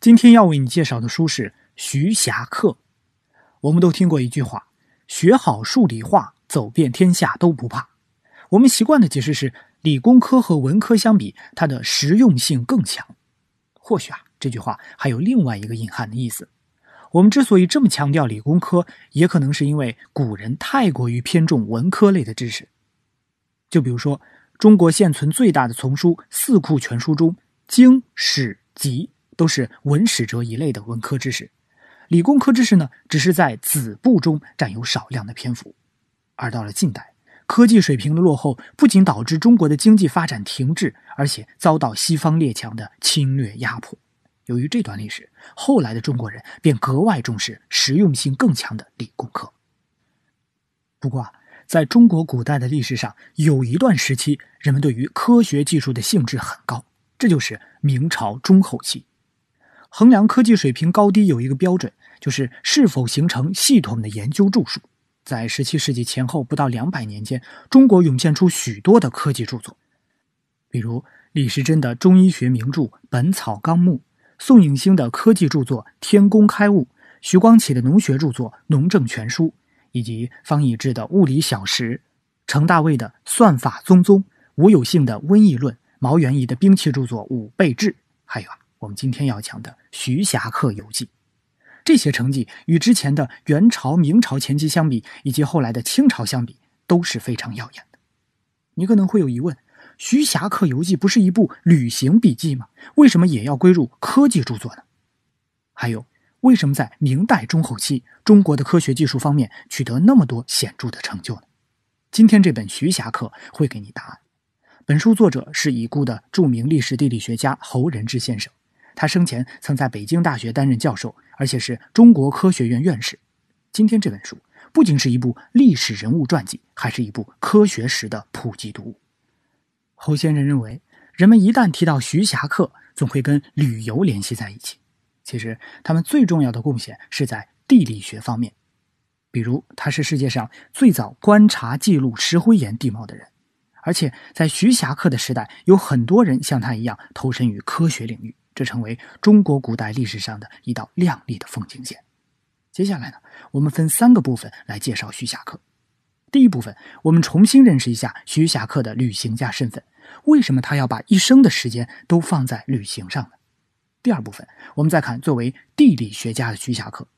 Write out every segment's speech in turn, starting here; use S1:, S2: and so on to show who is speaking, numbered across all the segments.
S1: 今天要为你介绍的书是《徐霞客》。我们都听过一句话：“学好数理化，走遍天下都不怕。”我们习惯的解释是，理工科和文科相比，它的实用性更强。或许啊，这句话还有另外一个隐含的意思。我们之所以这么强调理工科，也可能是因为古人太过于偏重文科类的知识。就比如说，中国现存最大的丛书《四库全书》中，《经史集》。都是文史哲一类的文科知识，理工科知识呢，只是在子部中占有少量的篇幅。而到了近代，科技水平的落后不仅导致中国的经济发展停滞，而且遭到西方列强的侵略压迫。由于这段历史，后来的中国人便格外重视实用性更强的理工科。不过啊，在中国古代的历史上，有一段时期，人们对于科学技术的兴致很高，这就是明朝中后期。衡量科技水平高低有一个标准，就是是否形成系统的研究著述。在17世纪前后不到两百年间，中国涌现出许多的科技著作，比如李时珍的中医学名著《本草纲目》，宋颖星的科技著作《天工开物》，徐光启的农学著作《农政全书》，以及方以智的物理小识、程大卫的《算法宗宗》、吴有幸的《瘟疫论》、毛元仪的兵器著作《武备志》，还有啊。我们今天要讲的《徐霞客游记》，这些成绩与之前的元朝、明朝前期相比，以及后来的清朝相比，都是非常耀眼的。你可能会有疑问：《徐霞客游记》不是一部旅行笔记吗？为什么也要归入科技著作呢？还有，为什么在明代中后期，中国的科学技术方面取得那么多显著的成就呢？今天这本《徐霞客》会给你答案。本书作者是已故的著名历史地理学家侯仁志先生。他生前曾在北京大学担任教授，而且是中国科学院院士。今天这本书不仅是一部历史人物传记，还是一部科学史的普及读物。侯先生认为，人们一旦提到徐霞客，总会跟旅游联系在一起。其实，他们最重要的贡献是在地理学方面。比如，他是世界上最早观察记录石灰岩地貌的人。而且，在徐霞客的时代，有很多人像他一样投身于科学领域。这成为中国古代历史上的一道亮丽的风景线。接下来呢，我们分三个部分来介绍徐霞客。第一部分，我们重新认识一下徐霞客的旅行家身份，为什么他要把一生的时间都放在旅行上呢？第二部分，我们再看作为地理学家的徐霞客，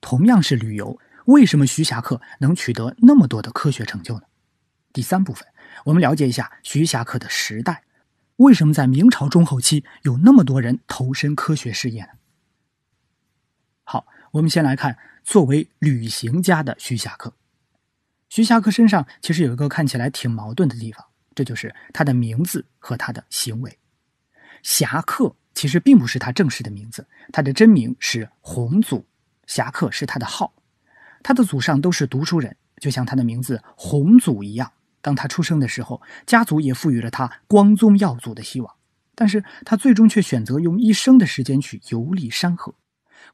S1: 同样是旅游，为什么徐霞客能取得那么多的科学成就呢？第三部分，我们了解一下徐霞客的时代。为什么在明朝中后期有那么多人投身科学事业呢？好，我们先来看作为旅行家的徐霞客。徐霞客身上其实有一个看起来挺矛盾的地方，这就是他的名字和他的行为。侠客其实并不是他正式的名字，他的真名是洪祖，侠客是他的号。他的祖上都是读书人，就像他的名字洪祖一样。当他出生的时候，家族也赋予了他光宗耀祖的希望，但是他最终却选择用一生的时间去游历山河。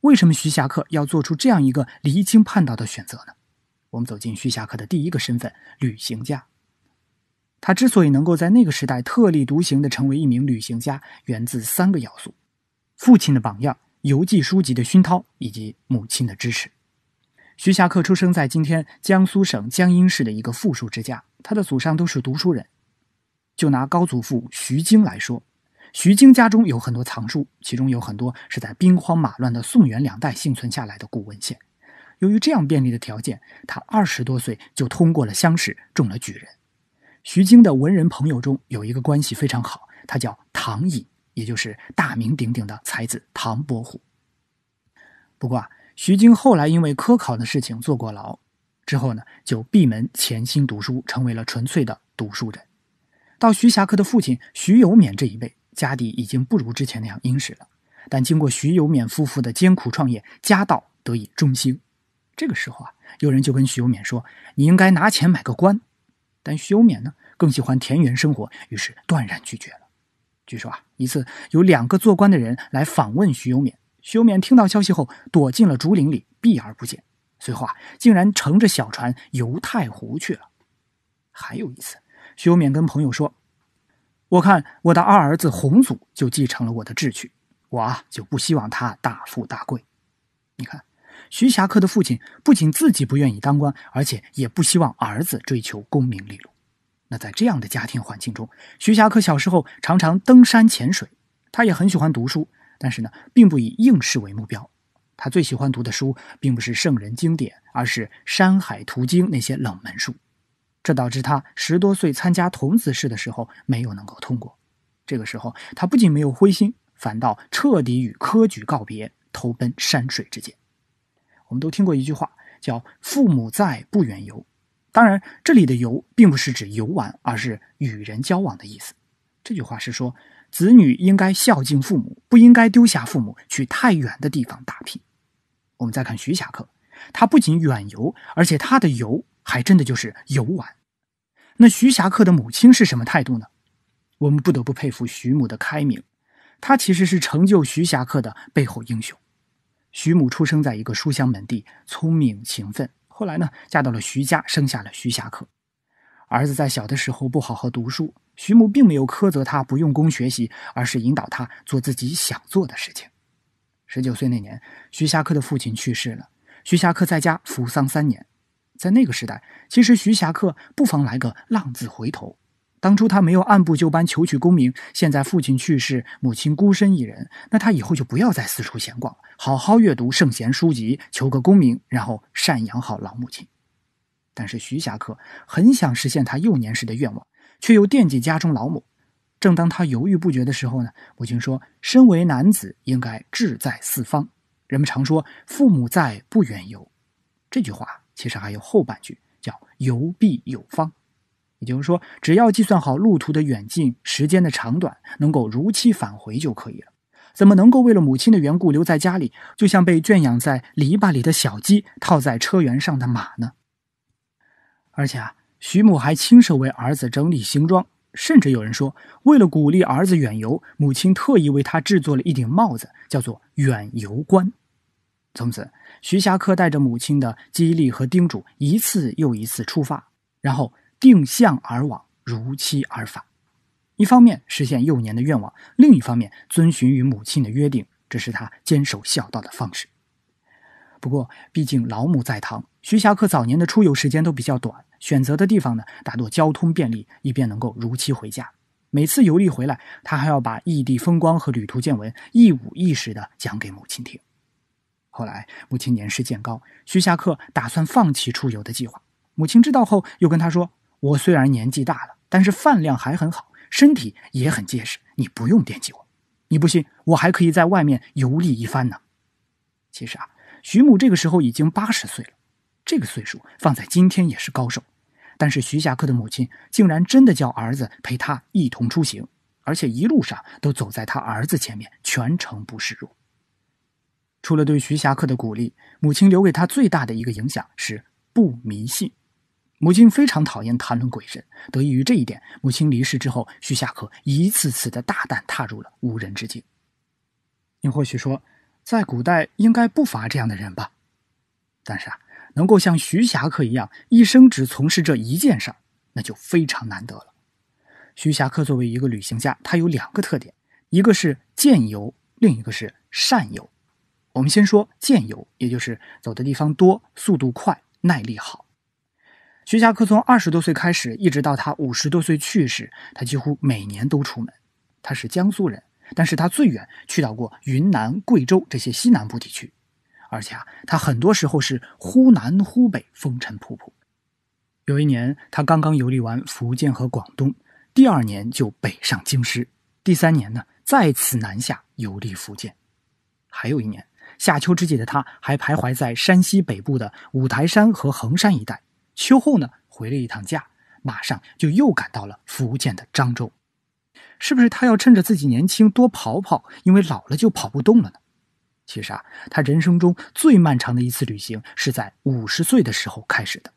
S1: 为什么徐霞客要做出这样一个离经叛道的选择呢？我们走进徐霞客的第一个身份——旅行家。他之所以能够在那个时代特立独行的成为一名旅行家，源自三个要素：父亲的榜样、游记书籍的熏陶以及母亲的支持。徐霞客出生在今天江苏省江阴市的一个富庶之家。他的祖上都是读书人，就拿高祖父徐经来说，徐经家中有很多藏书，其中有很多是在兵荒马乱的宋元两代幸存下来的古文献。由于这样便利的条件，他二十多岁就通过了乡试，中了举人。徐经的文人朋友中有一个关系非常好，他叫唐寅，也就是大名鼎鼎的才子唐伯虎。不过，徐经后来因为科考的事情坐过牢。之后呢，就闭门潜心读书，成为了纯粹的读书人。到徐霞客的父亲徐有勉这一辈，家底已经不如之前那样殷实了。但经过徐有勉夫妇的艰苦创业，家道得以中兴。这个时候啊，有人就跟徐有勉说：“你应该拿钱买个官。”但徐有勉呢，更喜欢田园生活，于是断然拒绝了。据说啊，一次有两个做官的人来访问徐有勉，徐有勉听到消息后，躲进了竹林里，避而不见。随后啊，竟然乘着小船游太湖去了。还有一次，徐有勉跟朋友说：“我看我的二儿子洪祖就继承了我的志趣，我啊就不希望他大富大贵。”你看，徐霞客的父亲不仅自己不愿意当官，而且也不希望儿子追求功名利禄。那在这样的家庭环境中，徐霞客小时候常常登山潜水，他也很喜欢读书，但是呢，并不以应试为目标。他最喜欢读的书，并不是圣人经典，而是《山海图经》那些冷门书。这导致他十多岁参加童子试的时候没有能够通过。这个时候，他不仅没有灰心，反倒彻底与科举告别，投奔山水之间。我们都听过一句话，叫“父母在，不远游”。当然，这里的“游”并不是指游玩，而是与人交往的意思。这句话是说，子女应该孝敬父母，不应该丢下父母去太远的地方打拼。我们再看徐霞客，他不仅远游，而且他的游还真的就是游玩。那徐霞客的母亲是什么态度呢？我们不得不佩服徐母的开明，她其实是成就徐霞客的背后英雄。徐母出生在一个书香门第，聪明勤奋，后来呢，嫁到了徐家，生下了徐霞客。儿子在小的时候不好好读书，徐母并没有苛责他不用功学习，而是引导他做自己想做的事情。十九岁那年，徐霞客的父亲去世了。徐霞客在家服丧三年，在那个时代，其实徐霞客不妨来个浪子回头。当初他没有按部就班求取功名，现在父亲去世，母亲孤身一人，那他以后就不要再四处闲逛了，好好阅读圣贤书籍，求个功名，然后赡养好老母亲。但是徐霞客很想实现他幼年时的愿望，却又惦记家中老母。正当他犹豫不决的时候呢，母亲说：“身为男子，应该志在四方。人们常说‘父母在，不远游’，这句话其实还有后半句，叫‘游必有方’。也就是说，只要计算好路途的远近、时间的长短，能够如期返回就可以了。怎么能够为了母亲的缘故留在家里，就像被圈养在篱笆里的小鸡，套在车辕上的马呢？而且啊，徐母还亲手为儿子整理行装。”甚至有人说，为了鼓励儿子远游，母亲特意为他制作了一顶帽子，叫做“远游冠”。从此，徐霞客带着母亲的激励和叮嘱，一次又一次出发，然后定向而往，如期而返。一方面实现幼年的愿望，另一方面遵循与母亲的约定，这是他坚守孝道的方式。不过，毕竟老母在堂，徐霞客早年的出游时间都比较短。选择的地方呢，大多交通便利，以便能够如期回家。每次游历回来，他还要把异地风光和旅途见闻一五一十地讲给母亲听。后来母亲年事渐高，徐霞客打算放弃出游的计划。母亲知道后，又跟他说：“我虽然年纪大了，但是饭量还很好，身体也很结实，你不用惦记我。你不信，我还可以在外面游历一番呢。”其实啊，徐母这个时候已经八十岁了。这个岁数放在今天也是高手，但是徐霞客的母亲竟然真的叫儿子陪他一同出行，而且一路上都走在他儿子前面，全程不示弱。除了对徐霞客的鼓励，母亲留给他最大的一个影响是不迷信。母亲非常讨厌谈论鬼神，得益于这一点，母亲离世之后，徐霞客一次次的大胆踏入了无人之境。你或许说，在古代应该不乏这样的人吧，但是啊。能够像徐霞客一样一生只从事这一件事儿，那就非常难得了。徐霞客作为一个旅行家，他有两个特点，一个是见游，另一个是善游。我们先说见游，也就是走的地方多，速度快，耐力好。徐霞客从二十多岁开始，一直到他五十多岁去世，他几乎每年都出门。他是江苏人，但是他最远去到过云南、贵州这些西南部地区。而且啊，他很多时候是忽南忽北，风尘仆仆。有一年，他刚刚游历完福建和广东，第二年就北上京师，第三年呢再次南下游历福建。还有一年，夏秋之际的他，还徘徊在山西北部的五台山和衡山一带。秋后呢，回了一趟家，马上就又赶到了福建的漳州。是不是他要趁着自己年轻多跑跑，因为老了就跑不动了呢？其实啊，他人生中最漫长的一次旅行是在五十岁的时候开始的。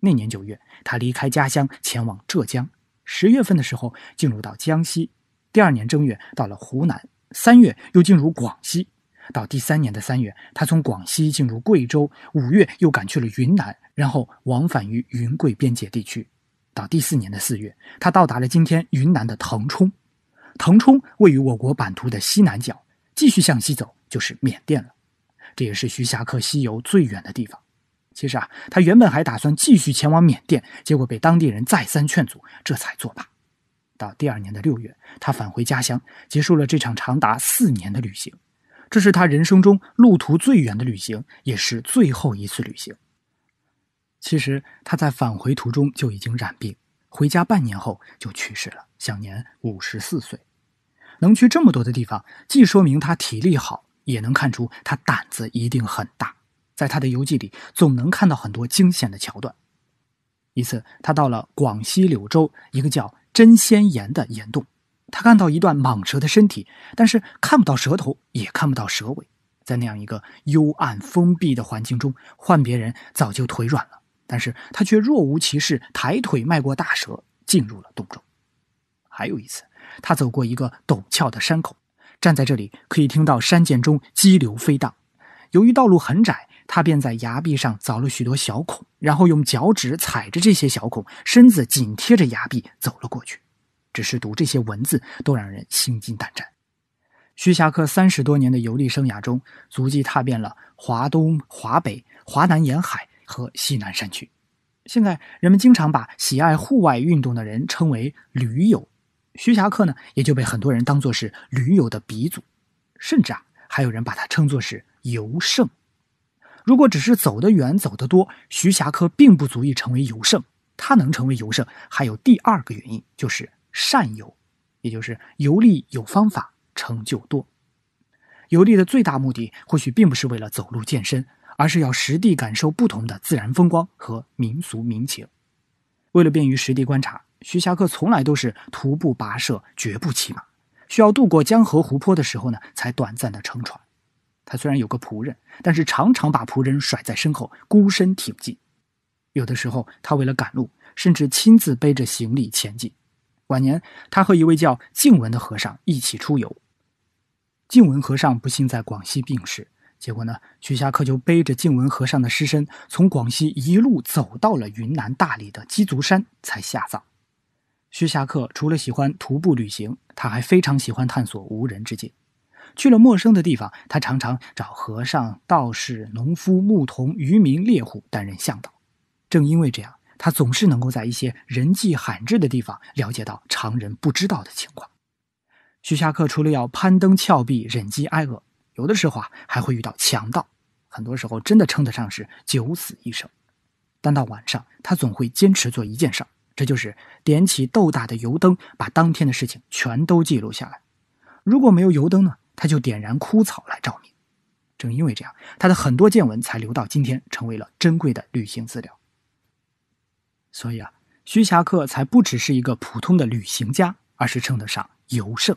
S1: 那年九月，他离开家乡前往浙江；十月份的时候，进入到江西；第二年正月到了湖南；三月又进入广西；到第三年的三月，他从广西进入贵州；五月又赶去了云南，然后往返于云贵边界地区。到第四年的四月，他到达了今天云南的腾冲。腾冲位于我国版图的西南角，继续向西走。就是缅甸了，这也是徐霞客西游最远的地方。其实啊，他原本还打算继续前往缅甸，结果被当地人再三劝阻，这才作罢。到第二年的六月，他返回家乡，结束了这场长达四年的旅行。这是他人生中路途最远的旅行，也是最后一次旅行。其实他在返回途中就已经染病，回家半年后就去世了，享年五十四岁。能去这么多的地方，既说明他体力好。也能看出他胆子一定很大，在他的游记里总能看到很多惊险的桥段。一次，他到了广西柳州一个叫真仙岩的岩洞，他看到一段蟒蛇的身体，但是看不到蛇头，也看不到蛇尾。在那样一个幽暗封闭的环境中，换别人早就腿软了，但是他却若无其事，抬腿迈过大蛇，进入了洞中。还有一次，他走过一个陡峭的山口。站在这里，可以听到山涧中激流飞荡。由于道路很窄，他便在崖壁上凿了许多小孔，然后用脚趾踩着这些小孔，身子紧贴着崖壁走了过去。只是读这些文字，都让人心惊胆战。徐霞客三十多年的游历生涯中，足迹踏遍了华东、华北、华南沿海和西南山区。现在，人们经常把喜爱户外运动的人称为驴友。徐霞客呢，也就被很多人当作是驴友的鼻祖，甚至啊，还有人把他称作是游圣。如果只是走得远、走得多，徐霞客并不足以成为游圣。他能成为游圣，还有第二个原因，就是善游，也就是游历有方法，成就多。游历的最大目的，或许并不是为了走路健身，而是要实地感受不同的自然风光和民俗民情。为了便于实地观察。徐霞客从来都是徒步跋涉，绝不骑马。需要渡过江河湖泊的时候呢，才短暂的乘船。他虽然有个仆人，但是常常把仆人甩在身后，孤身挺进。有的时候，他为了赶路，甚至亲自背着行李前进。晚年，他和一位叫静文的和尚一起出游。静文和尚不幸在广西病逝，结果呢，徐霞客就背着静文和尚的尸身，从广西一路走到了云南大理的鸡足山，才下葬。徐霞客除了喜欢徒步旅行，他还非常喜欢探索无人之境。去了陌生的地方，他常常找和尚、道士、农夫、牧童、渔民、猎户担任向导。正因为这样，他总是能够在一些人迹罕至的地方了解到常人不知道的情况。徐霞客除了要攀登峭壁、忍饥挨饿，有的时候啊还会遇到强盗，很多时候真的称得上是九死一生。但到晚上，他总会坚持做一件事儿。这就是点起豆大的油灯，把当天的事情全都记录下来。如果没有油灯呢，他就点燃枯草来照明。正因为这样，他的很多见闻才留到今天，成为了珍贵的旅行资料。所以啊，徐霞客才不只是一个普通的旅行家，而是称得上游圣。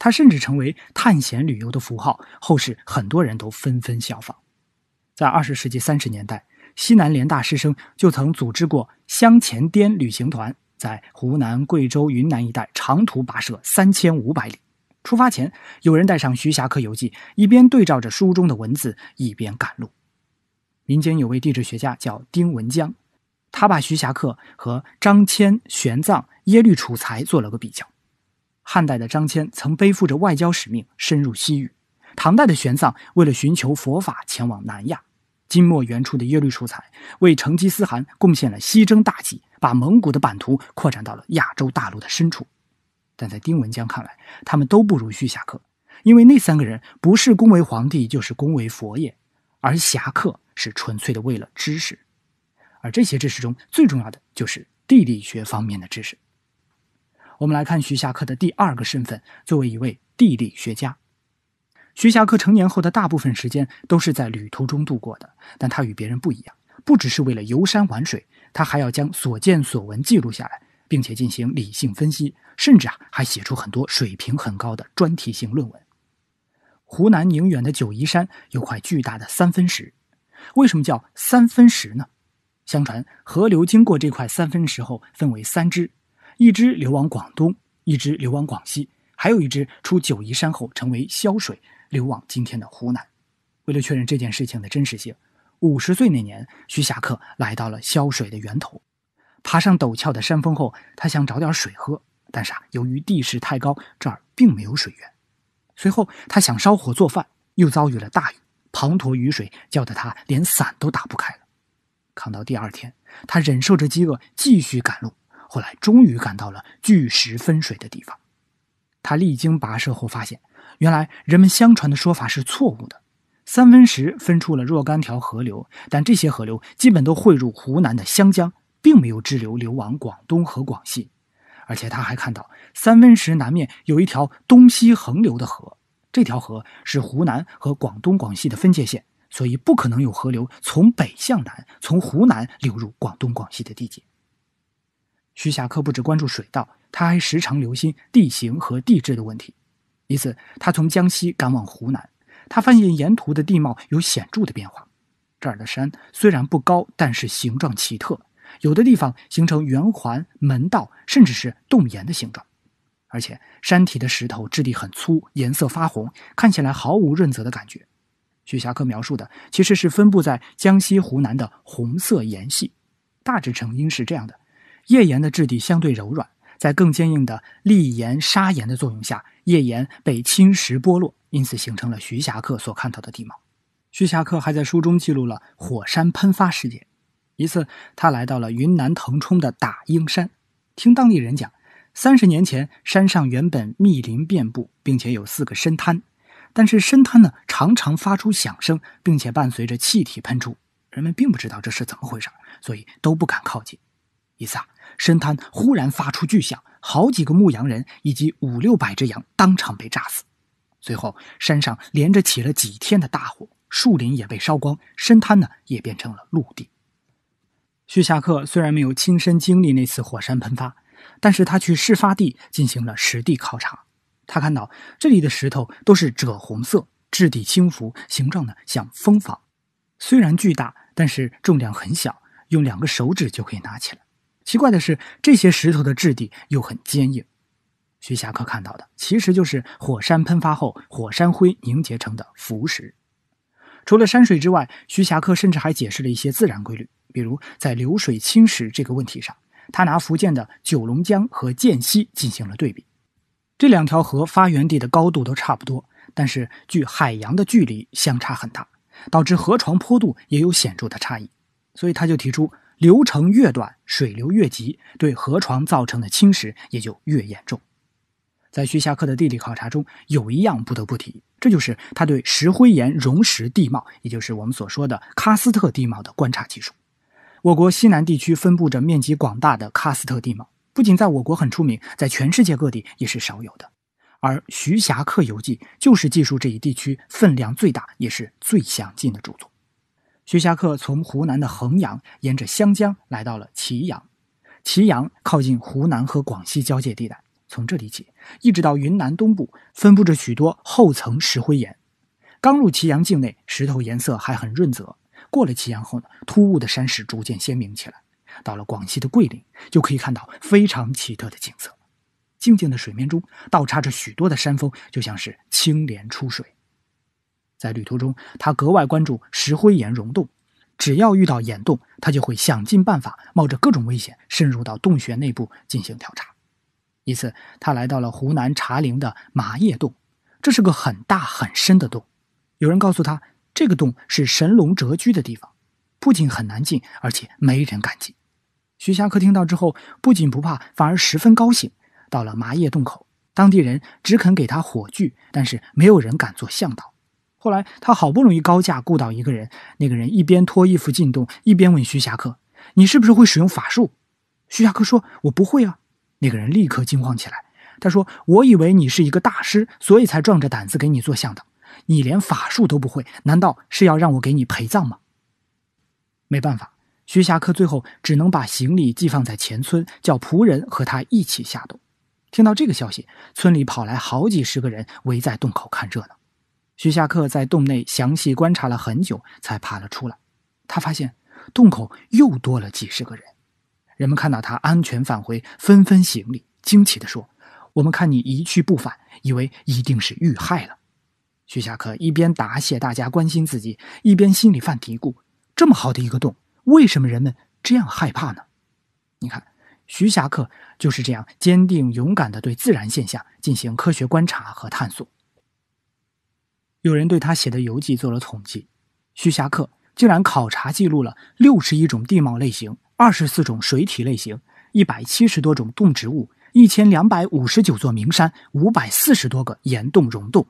S1: 他甚至成为探险旅游的符号，后世很多人都纷纷效仿。在二十世纪三十年代。西南联大师生就曾组织过湘黔滇旅行团，在湖南、贵州、云南一带长途跋涉三千五百里。出发前，有人带上《徐霞客游记》，一边对照着书中的文字，一边赶路。民间有位地质学家叫丁文江，他把徐霞客和张骞、玄奘、耶律楚材做了个比较。汉代的张骞曾背负着外交使命深入西域，唐代的玄奘为了寻求佛法前往南亚。金末元初的耶律楚材为成吉思汗贡献了西征大计，把蒙古的版图扩展到了亚洲大陆的深处。但在丁文江看来，他们都不如徐霞客，因为那三个人不是恭维皇帝，就是恭维佛爷，而侠客是纯粹的为了知识。而这些知识中最重要的就是地理学方面的知识。我们来看徐霞客的第二个身份，作为一位地理学家。徐霞客成年后的大部分时间都是在旅途中度过的，但他与别人不一样，不只是为了游山玩水，他还要将所见所闻记录下来，并且进行理性分析，甚至啊，还写出很多水平很高的专题性论文。湖南宁远的九嶷山有块巨大的三分石，为什么叫三分石呢？相传河流经过这块三分石后分为三支，一支流往广东，一支流往广西，还有一支出九嶷山后成为潇水。流往今天的湖南。为了确认这件事情的真实性，五十岁那年，徐霞客来到了潇水的源头。爬上陡峭的山峰后，他想找点水喝，但是啊，由于地势太高，这儿并没有水源。随后，他想烧火做饭，又遭遇了大雨，滂沱雨水浇得他连伞都打不开了。扛到第二天，他忍受着饥饿继续赶路，后来终于赶到了巨石分水的地方。他历经跋涉后发现。原来人们相传的说法是错误的，三分石分出了若干条河流，但这些河流基本都汇入湖南的湘江，并没有支流流往广东和广西。而且他还看到三分石南面有一条东西横流的河，这条河是湖南和广东、广西的分界线，所以不可能有河流从北向南从湖南流入广东、广西的地界。徐霞客不止关注水道，他还时常留心地形和地质的问题。一次，他从江西赶往湖南，他发现沿途的地貌有显著的变化。这儿的山虽然不高，但是形状奇特，有的地方形成圆环、门道，甚至是洞岩的形状。而且山体的石头质地很粗，颜色发红，看起来毫无润泽的感觉。徐霞客描述的其实是分布在江西、湖南的红色岩系。大致成因是这样的：页岩的质地相对柔软，在更坚硬的砾岩、砂岩的作用下。页岩被侵蚀剥落，因此形成了徐霞客所看到的地貌。徐霞客还在书中记录了火山喷发事件。一次，他来到了云南腾冲的大英山，听当地人讲，三十年前山上原本密林遍布，并且有四个深滩，但是深滩呢常常发出响声，并且伴随着气体喷出，人们并不知道这是怎么回事，所以都不敢靠近。一次啊，深滩忽然发出巨响，好几个牧羊人以及五六百只羊当场被炸死。随后山上连着起了几天的大火，树林也被烧光，深滩呢也变成了陆地。徐霞客虽然没有亲身经历那次火山喷发，但是他去事发地进行了实地考察。他看到这里的石头都是赭红色，质地轻浮，形状呢像蜂房，虽然巨大，但是重量很小，用两个手指就可以拿起来。奇怪的是，这些石头的质地又很坚硬。徐霞客看到的，其实就是火山喷发后火山灰凝结成的浮石。除了山水之外，徐霞客甚至还解释了一些自然规律，比如在流水侵蚀这个问题上，他拿福建的九龙江和建溪进行了对比。这两条河发源地的高度都差不多，但是距海洋的距离相差很大，导致河床坡度也有显著的差异。所以他就提出。流程越短，水流越急，对河床造成的侵蚀也就越严重。在徐霞客的地理考察中，有一样不得不提，这就是他对石灰岩溶蚀地貌，也就是我们所说的喀斯特地貌的观察技术。我国西南地区分布着面积广大的喀斯特地貌，不仅在我国很出名，在全世界各地也是少有的。而《徐霞客游记》就是记述这一地区分量最大，也是最详尽的著作。徐霞客从湖南的衡阳，沿着湘江来到了祁阳。祁阳靠近湖南和广西交界地带，从这里起，一直到云南东部，分布着许多厚层石灰岩。刚入祁阳境内，石头颜色还很润泽；过了祁阳后呢，突兀的山势逐渐鲜明起来。到了广西的桂林，就可以看到非常奇特的景色：静静的水面中倒插着许多的山峰，就像是青莲出水。在旅途中，他格外关注石灰岩溶洞。只要遇到岩洞，他就会想尽办法，冒着各种危险，深入到洞穴内部进行调查。一次，他来到了湖南茶陵的麻叶洞，这是个很大很深的洞。有人告诉他，这个洞是神龙蛰居的地方，不仅很难进，而且没人敢进。徐霞客听到之后，不仅不怕，反而十分高兴。到了麻叶洞口，当地人只肯给他火炬，但是没有人敢做向导。后来，他好不容易高价雇到一个人，那个人一边脱衣服进洞，一边问徐霞客：“你是不是会使用法术？”徐霞客说：“我不会啊。”那个人立刻惊慌起来，他说：“我以为你是一个大师，所以才壮着胆子给你做向导。你连法术都不会，难道是要让我给你陪葬吗？”没办法，徐霞客最后只能把行李寄放在前村，叫仆人和他一起下洞。听到这个消息，村里跑来好几十个人，围在洞口看热闹。徐霞客在洞内详细观察了很久，才爬了出来。他发现洞口又多了几十个人。人们看到他安全返回，纷纷行礼，惊奇地说：“我们看你一去不返，以为一定是遇害了。”徐霞客一边答谢大家关心自己，一边心里犯嘀咕：“这么好的一个洞，为什么人们这样害怕呢？”你看，徐霞客就是这样坚定勇敢地对自然现象进行科学观察和探索。有人对他写的游记做了统计，徐霞客竟然考察记录了六十一种地貌类型、二十四种水体类型、一百七十多种动植物、一千两百五十九座名山、五百四十多个岩洞溶洞。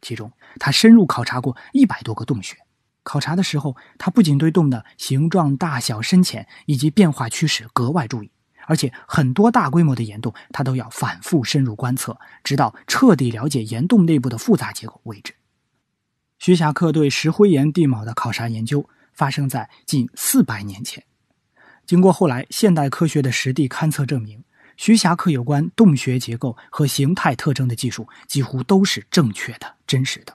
S1: 其中，他深入考察过一百多个洞穴。考察的时候，他不仅对洞的形状、大小、深浅以及变化趋势格外注意，而且很多大规模的岩洞，他都要反复深入观测，直到彻底了解岩洞内部的复杂结构、位置。徐霞客对石灰岩地貌的考察研究发生在近四百年前。经过后来现代科学的实地勘测，证明徐霞客有关洞穴结构和形态特征的技术几乎都是正确的、真实的。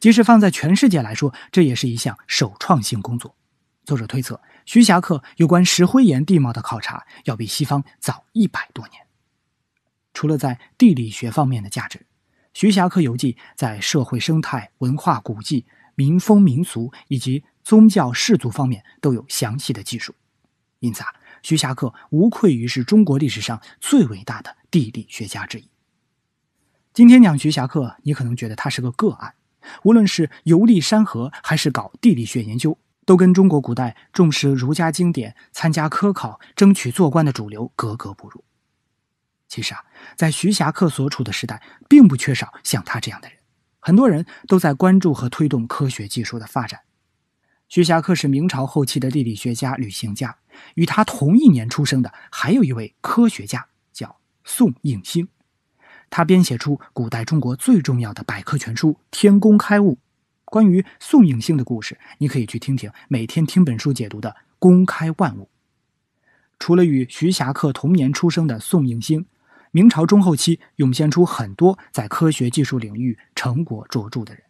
S1: 即使放在全世界来说，这也是一项首创性工作。作者推测，徐霞客有关石灰岩地貌的考察要比西方早一百多年。除了在地理学方面的价值。《徐霞客游记》在社会生态、文化古迹、民风民俗以及宗教氏族方面都有详细的技术，因此啊，徐霞客无愧于是中国历史上最伟大的地理学家之一。今天讲徐霞客，你可能觉得他是个个案，无论是游历山河还是搞地理学研究，都跟中国古代重视儒家经典、参加科考、争取做官的主流格格不入。其实啊，在徐霞客所处的时代，并不缺少像他这样的人，很多人都在关注和推动科学技术的发展。徐霞客是明朝后期的地理学家、旅行家，与他同一年出生的还有一位科学家叫宋应星，他编写出古代中国最重要的百科全书《天工开物》。关于宋应星的故事，你可以去听听《每天听本书》解读的《公开万物》。除了与徐霞客同年出生的宋应星，明朝中后期涌现出很多在科学技术领域成果卓著的人，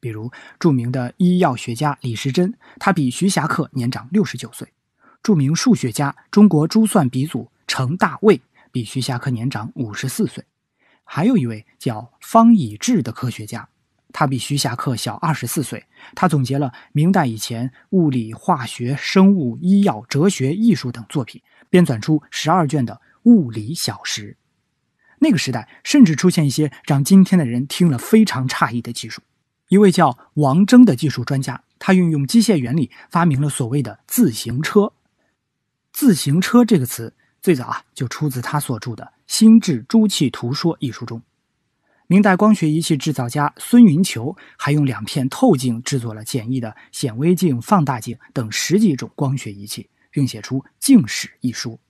S1: 比如著名的医药学家李时珍，他比徐霞客年长六十九岁；著名数学家、中国珠算鼻祖程大卫比徐霞客年长五十四岁。还有一位叫方以智的科学家，他比徐霞客小二十四岁。他总结了明代以前物理、化学、生物、医药、哲学、艺术等作品，编纂出十二卷的《物理小实。那个时代甚至出现一些让今天的人听了非常诧异的技术。一位叫王征的技术专家，他运用机械原理发明了所谓的自行车。自行车这个词最早啊就出自他所著的《心智诸器图说》一书中。明代光学仪器制造家孙云球还用两片透镜制作了简易的显微镜、放大镜等十几种光学仪器，并写出《镜史》一书。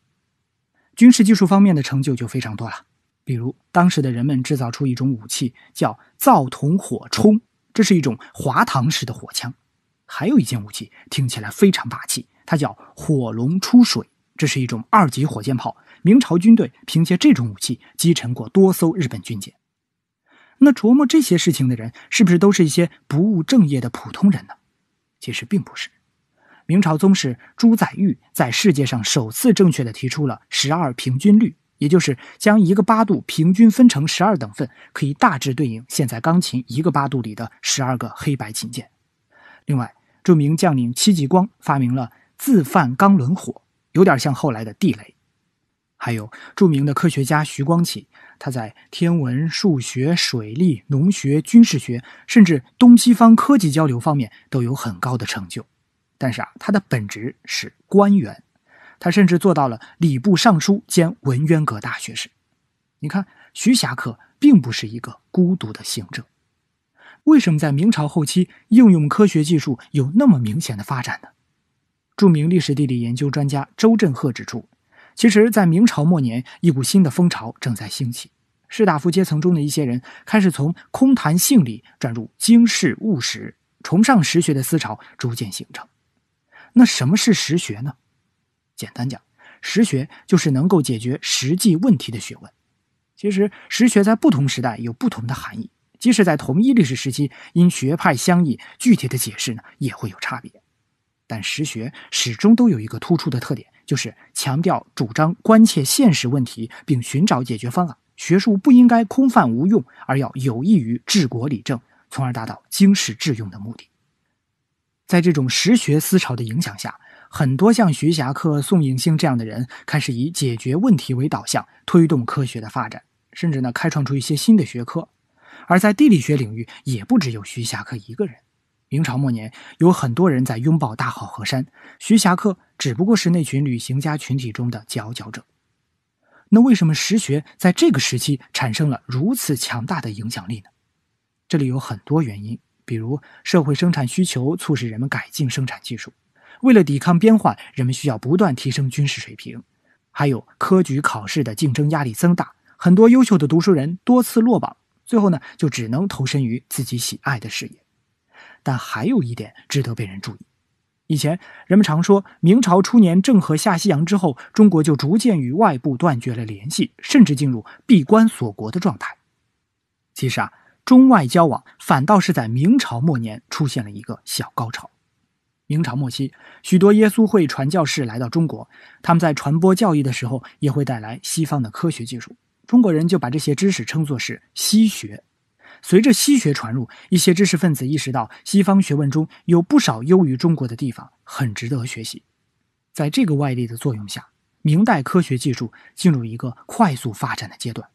S1: 军事技术方面的成就就非常多了。比如，当时的人们制造出一种武器，叫造筒火铳，这是一种滑膛式的火枪。还有一件武器听起来非常霸气，它叫火龙出水，这是一种二级火箭炮。明朝军队凭借这种武器击沉过多艘日本军舰。那琢磨这些事情的人，是不是都是一些不务正业的普通人呢？其实并不是。明朝宗室朱载玉在世界上首次正确的提出了十二平均律。也就是将一个八度平均分成十二等份，可以大致对应现在钢琴一个八度里的十二个黑白琴键。另外，著名将领戚继光发明了自放钢轮火，有点像后来的地雷。还有著名的科学家徐光启，他在天文、数学、水利、农学、军事学，甚至东西方科技交流方面都有很高的成就。但是啊，他的本职是官员。他甚至做到了礼部尚书兼文渊阁大学士。你看，徐霞客并不是一个孤独的行者。为什么在明朝后期应用科学技术有那么明显的发展呢？著名历史地理研究专家周振鹤指出，其实，在明朝末年，一股新的风潮正在兴起，士大夫阶层中的一些人开始从空谈性理转入经世务实，崇尚实学的思潮逐渐形成。那什么是实学呢？简单讲，实学就是能够解决实际问题的学问。其实，实学在不同时代有不同的含义，即使在同一历史时期，因学派相异，具体的解释呢也会有差别。但实学始终都有一个突出的特点，就是强调主张关切现实问题，并寻找解决方案。学术不应该空泛无用，而要有益于治国理政，从而达到经世致用的目的。在这种实学思潮的影响下。很多像徐霞客、宋应星这样的人开始以解决问题为导向，推动科学的发展，甚至呢开创出一些新的学科。而在地理学领域，也不只有徐霞客一个人。明朝末年，有很多人在拥抱大好河山，徐霞客只不过是那群旅行家群体中的佼佼者。那为什么实学在这个时期产生了如此强大的影响力呢？这里有很多原因，比如社会生产需求促使人们改进生产技术。为了抵抗边患，人们需要不断提升军事水平，还有科举考试的竞争压力增大，很多优秀的读书人多次落榜，最后呢就只能投身于自己喜爱的事业。但还有一点值得被人注意，以前人们常说明朝初年郑和下西洋之后，中国就逐渐与外部断绝了联系，甚至进入闭关锁国的状态。其实啊，中外交往反倒是在明朝末年出现了一个小高潮。明朝末期，许多耶稣会传教士来到中国，他们在传播教义的时候，也会带来西方的科学技术。中国人就把这些知识称作是西学。随着西学传入，一些知识分子意识到，西方学问中有不少优于中国的地方，很值得学习。在这个外力的作用下，明代科学技术进入一个快速发展的阶段。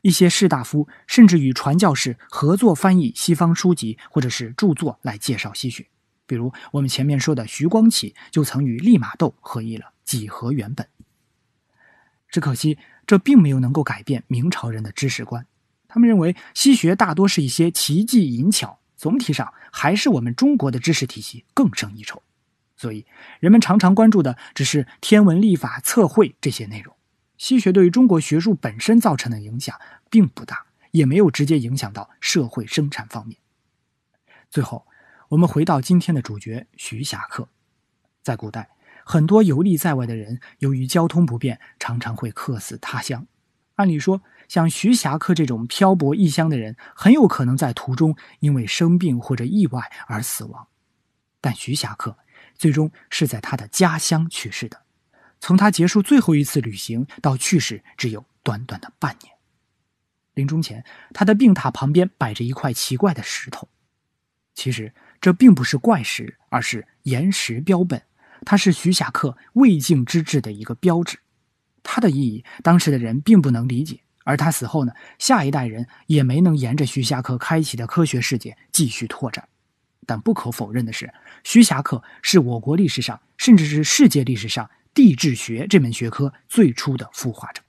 S1: 一些士大夫甚至与传教士合作翻译西方书籍或者是著作，来介绍西学。比如我们前面说的徐光启就曾与利玛窦合议了《几何原本》，只可惜这并没有能够改变明朝人的知识观。他们认为西学大多是一些奇技淫巧，总体上还是我们中国的知识体系更胜一筹。所以人们常常关注的只是天文、历法、测绘这些内容。西学对于中国学术本身造成的影响并不大，也没有直接影响到社会生产方面。最后。我们回到今天的主角徐霞客，在古代，很多游历在外的人，由于交通不便，常常会客死他乡。按理说，像徐霞客这种漂泊异乡的人，很有可能在途中因为生病或者意外而死亡。但徐霞客最终是在他的家乡去世的。从他结束最后一次旅行到去世，只有短短的半年。临终前，他的病榻旁边摆着一块奇怪的石头。其实。这并不是怪石，而是岩石标本，它是徐霞客未竟之志的一个标志。它的意义，当时的人并不能理解，而他死后呢，下一代人也没能沿着徐霞客开启的科学世界继续拓展。但不可否认的是，徐霞客是我国历史上，甚至是世界历史上，地质学这门学科最初的孵化者。